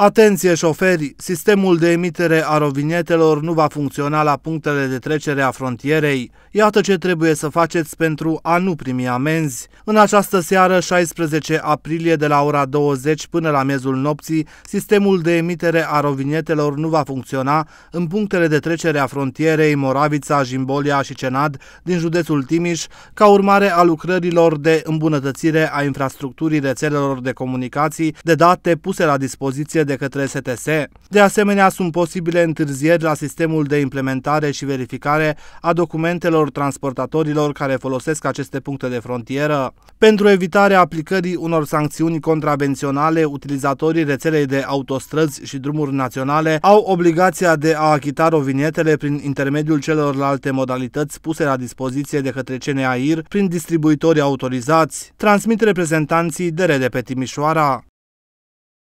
Atenție șoferi, sistemul de emitere a rovinetelor nu va funcționa la punctele de trecere a frontierei. Iată ce trebuie să faceți pentru a nu primi amenzi. În această seară, 16 aprilie, de la ora 20 până la miezul nopții, sistemul de emitere a rovinetelor nu va funcționa în punctele de trecere a frontierei Moravița, Jimbolia și Cenad din județul Timiș, ca urmare a lucrărilor de îmbunătățire a infrastructurii rețelelor de comunicații de date puse la dispoziție de către STS. De asemenea, sunt posibile întârzieri la sistemul de implementare și verificare a documentelor transportatorilor care folosesc aceste puncte de frontieră. Pentru evitarea aplicării unor sancțiuni contravenționale, utilizatorii rețelei de autostrăzi și drumuri naționale au obligația de a achita rovinetele prin intermediul celorlalte modalități puse la dispoziție de către CNAIR prin distribuitorii autorizați, transmit reprezentanții de rede pe Timișoara.